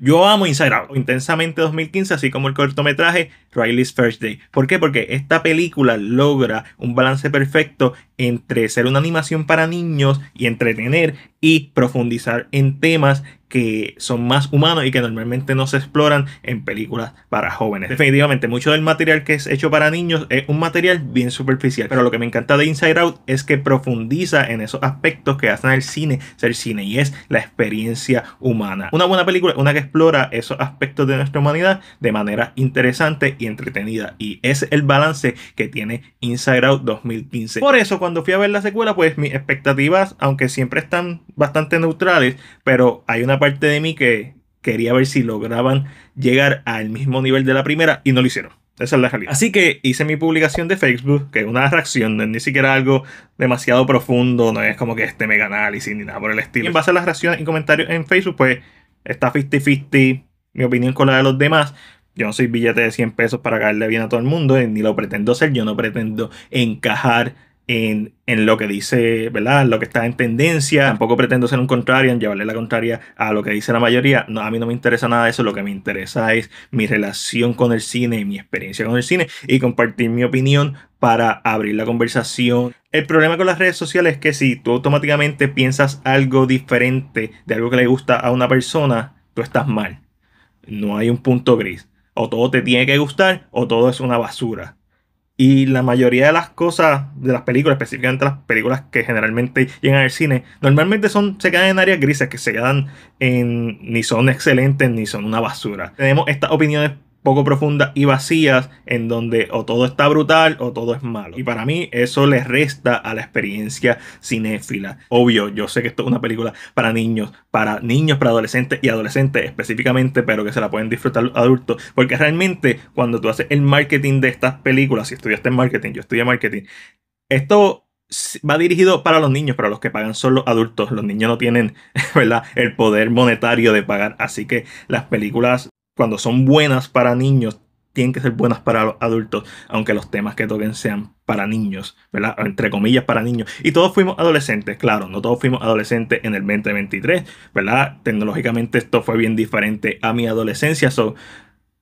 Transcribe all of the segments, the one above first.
Yo amo Inside intensamente 2015, así como el cortometraje Riley's First Day. ¿Por qué? Porque esta película logra un balance perfecto entre ser una animación para niños y entretener y profundizar en temas que son más humanos y que normalmente no se exploran en películas para jóvenes. Definitivamente, mucho del material que es hecho para niños es un material bien superficial, pero lo que me encanta de Inside Out es que profundiza en esos aspectos que hacen el cine ser cine y es la experiencia humana. Una buena película es una que explora esos aspectos de nuestra humanidad de manera interesante y entretenida y es el balance que tiene Inside Out 2015. Por eso, cuando fui a ver la secuela, pues mis expectativas, aunque siempre están bastante neutrales, pero hay una parte de mí que quería ver si lograban llegar al mismo nivel de la primera y no lo hicieron. Esa es la realidad. Así que hice mi publicación de Facebook, que es una reacción, no es ni siquiera algo demasiado profundo, no es como que este mega análisis ni nada por el estilo. Y en base a las reacciones y comentarios en Facebook, pues está 50-50 mi opinión con la de los demás. Yo no soy billete de 100 pesos para caerle bien a todo el mundo, ni lo pretendo ser. Yo no pretendo encajar en, lo que dice, ¿verdad? lo que está en tendencia. Tampoco pretendo ser un contrario, en llevarle la contraria a lo que dice la mayoría. No, a mí no me interesa nada de eso. Lo que me interesa es mi relación con el cine, mi experiencia con el cine y compartir mi opinión para abrir la conversación. El problema con las redes sociales es que si tú automáticamente piensas algo diferente de algo que le gusta a una persona, tú estás mal. No hay un punto gris. O todo te tiene que gustar o todo es una basura y la mayoría de las cosas, de las películas, específicamente las películas que generalmente llegan al cine, normalmente son, se quedan en áreas grises, que se quedan en ni son excelentes ni son una basura. Tenemos estas opiniones poco profundas y vacías en donde o todo está brutal o todo es malo. Y para mí eso le resta a la experiencia cinéfila. Obvio, yo sé que esto es una película para niños, para niños, para adolescentes y adolescentes específicamente, pero que se la pueden disfrutar los adultos. Porque realmente cuando tú haces el marketing de estas películas, si estudiaste marketing, yo estudié marketing, esto va dirigido para los niños, para los que pagan son los adultos. Los niños no tienen, ¿verdad?, el poder monetario de pagar. Así que las películas cuando son buenas para niños, tienen que ser buenas para los adultos, aunque los temas que toquen sean para niños, ¿verdad? Entre comillas, para niños. Y todos fuimos adolescentes, claro, no todos fuimos adolescentes en el 2023, ¿verdad? Tecnológicamente esto fue bien diferente a mi adolescencia,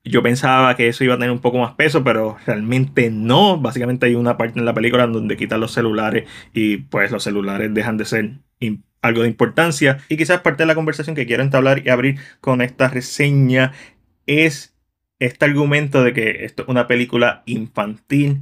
yo pensaba que eso iba a tener un poco más peso, pero realmente no. Básicamente hay una parte en la película en donde quitan los celulares y pues los celulares dejan de ser algo de importancia. Y quizás parte de la conversación que quiero entablar y abrir con esta reseña es este argumento de que esto es una película infantil,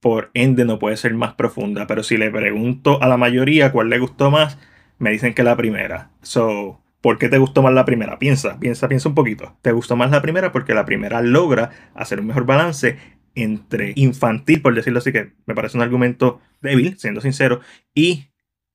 por ende no puede ser más profunda. Pero si le pregunto a la mayoría cuál le gustó más, me dicen que la primera. So, ¿por qué te gustó más la primera? Piensa, piensa, piensa un poquito. Te gustó más la primera porque la primera logra hacer un mejor balance entre infantil, por decirlo así, que me parece un argumento débil, siendo sincero, y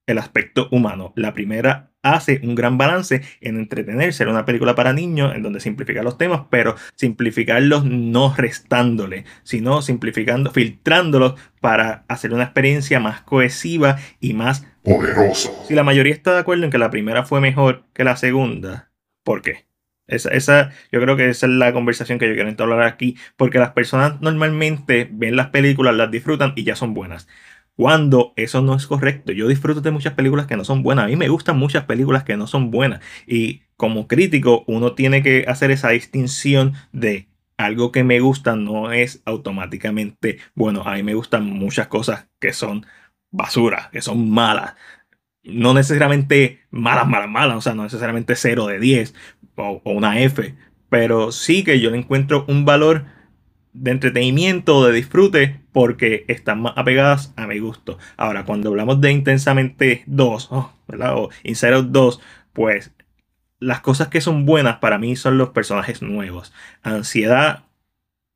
el aspecto humano. La primera hace un gran balance en entretenerse una película para niños en donde simplifica los temas, pero simplificarlos no restándole, sino simplificando, filtrándolos para hacer una experiencia más cohesiva y más poderosa. Si la mayoría está de acuerdo en que la primera fue mejor que la segunda, ¿por qué? Esa, esa, yo creo que esa es la conversación que yo quiero entablar aquí, porque las personas normalmente ven las películas, las disfrutan y ya son buenas cuando eso no es correcto. Yo disfruto de muchas películas que no son buenas. A mí me gustan muchas películas que no son buenas. Y como crítico, uno tiene que hacer esa distinción de algo que me gusta no es automáticamente bueno. A mí me gustan muchas cosas que son basura, que son malas. No necesariamente malas, malas, malas, o sea, no necesariamente 0 de 10 o, o una F, pero sí que yo le encuentro un valor de entretenimiento, de disfrute, porque están más apegadas a mi gusto. Ahora, cuando hablamos de Intensamente 2, ¿verdad? O Inside 2, pues las cosas que son buenas para mí son los personajes nuevos. Ansiedad,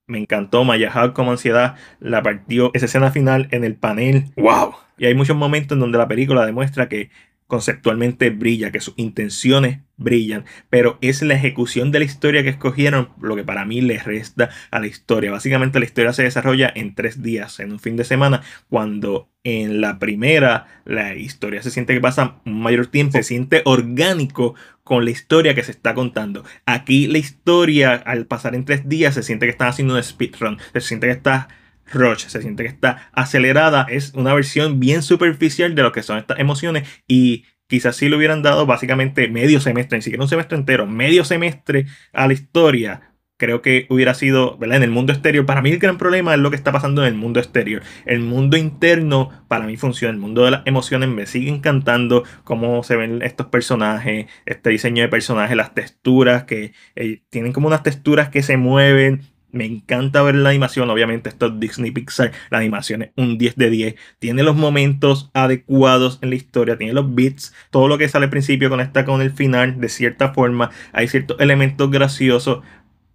me encantó Maya como ansiedad, la partió esa escena final en el panel. ¡Wow! Y hay muchos momentos en donde la película demuestra que conceptualmente brilla, que sus intenciones brillan, pero es la ejecución de la historia que escogieron lo que para mí le resta a la historia. Básicamente la historia se desarrolla en tres días, en un fin de semana, cuando en la primera la historia se siente que pasa un mayor tiempo, se siente orgánico con la historia que se está contando. Aquí la historia al pasar en tres días se siente que están haciendo un speedrun, se siente que está Roche se siente que está acelerada, es una versión bien superficial de lo que son estas emociones y quizás si le hubieran dado básicamente medio semestre, ni siquiera un semestre entero, medio semestre a la historia. Creo que hubiera sido, ¿verdad? En el mundo exterior. Para mí el gran problema es lo que está pasando en el mundo exterior. El mundo interno para mí funciona. El mundo de las emociones me sigue encantando. Cómo se ven estos personajes, este diseño de personajes, las texturas que eh, tienen como unas texturas que se mueven me encanta ver la animación, obviamente esto es Disney Pixar, la animación es un 10 de 10, tiene los momentos adecuados en la historia, tiene los beats, todo lo que sale al principio conecta con el final de cierta forma, hay ciertos elementos graciosos,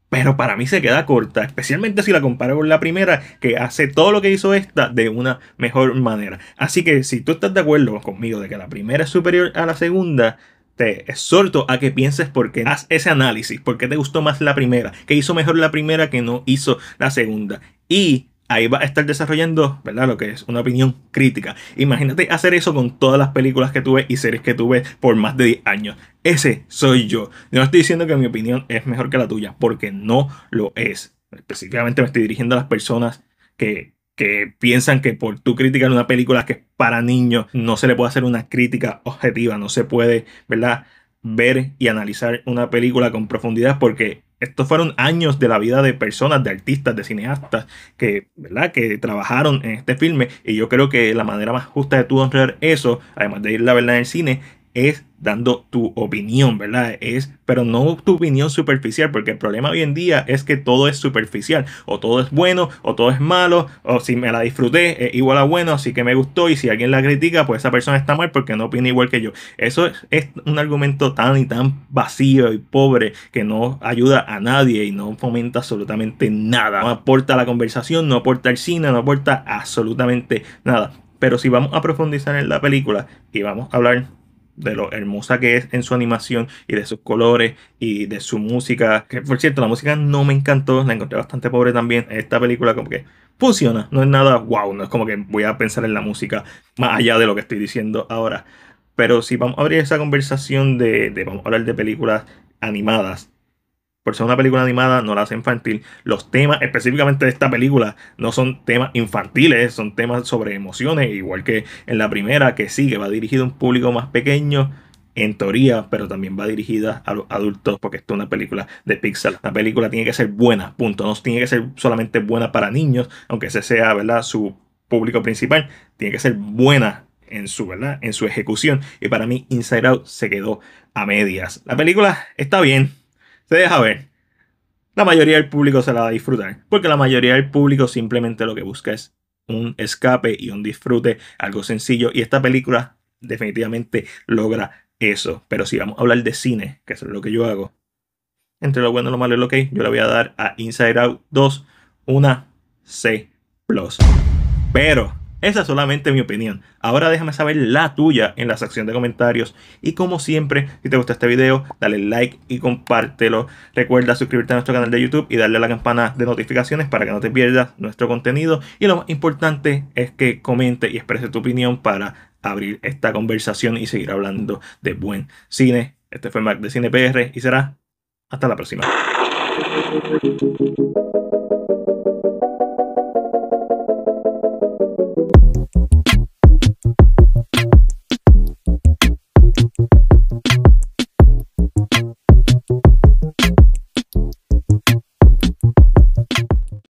pero para mí se queda corta, especialmente si la comparo con la primera, que hace todo lo que hizo esta de una mejor manera. Así que si tú estás de acuerdo conmigo de que la primera es superior a la segunda, te exhorto a que pienses por qué haz ese análisis, por qué te gustó más la primera, qué hizo mejor la primera que no hizo la segunda. Y ahí va a estar desarrollando, ¿verdad? Lo que es una opinión crítica. Imagínate hacer eso con todas las películas que tuve y series que tuve por más de 10 años. Ese soy yo. No estoy diciendo que mi opinión es mejor que la tuya, porque no lo es. Específicamente me estoy dirigiendo a las personas que que piensan que por tú criticar una película que es para niños, no se le puede hacer una crítica objetiva, no se puede, ver y analizar una película con profundidad porque estos fueron años de la vida de personas, de artistas, de cineastas que, que trabajaron en este filme y yo creo que la manera más justa de tú honrar eso, además de ir la verdad en el cine, es dando tu opinión, ¿verdad? Es, pero no tu opinión superficial, porque el problema hoy en día es que todo es superficial, o todo es bueno, o todo es malo, o si me la disfruté, igual a bueno, así que me gustó, y si alguien la critica, pues esa persona está mal porque no opina igual que yo. Eso es, un argumento tan y tan vacío y pobre que no ayuda a nadie y no fomenta absolutamente nada. No aporta la conversación, no aporta el cine, no aporta absolutamente nada. Pero si vamos a profundizar en la película y vamos a hablar de lo hermosa que es en su animación y de sus colores y de su música. Que por cierto, la música no me encantó, la encontré bastante pobre también. Esta película como que funciona, no es nada wow, no es como que voy a pensar en la música más allá de lo que estoy diciendo ahora. Pero si vamos a abrir esa conversación de, de vamos a hablar de películas animadas, por ser una película animada, no la hace infantil. Los temas específicamente de esta película no son temas infantiles, son temas sobre emociones, igual que en la primera, que sí, que va dirigido a un público más pequeño, en teoría, pero también va dirigida a los adultos, porque es una película de Pixar. La película tiene que ser buena, punto. No tiene que ser solamente buena para niños, aunque ese sea, ¿verdad? Su público principal, tiene que ser buena en su, ¿verdad? En su ejecución. Y para mí, Inside Out se quedó a medias. La película está bien, se deja ver, la mayoría del público se la va a disfrutar, porque la mayoría del público simplemente lo que busca es un escape y un disfrute, algo sencillo, y esta película definitivamente logra eso. Pero si vamos a hablar de cine, que eso es lo que yo hago, entre lo bueno, y lo malo y lo que yo le voy a dar a Inside Out 2 una C. Pero esa es solamente mi opinión. Ahora déjame saber la tuya en la sección de comentarios. Y como siempre, si te gusta este video, dale like y compártelo. Recuerda suscribirte a nuestro canal de YouTube y darle a la campana de notificaciones para que no te pierdas nuestro contenido. Y lo más importante es que comente y exprese tu opinión para abrir esta conversación y seguir hablando de buen cine. Este fue Mac de Cine PR y será hasta la próxima.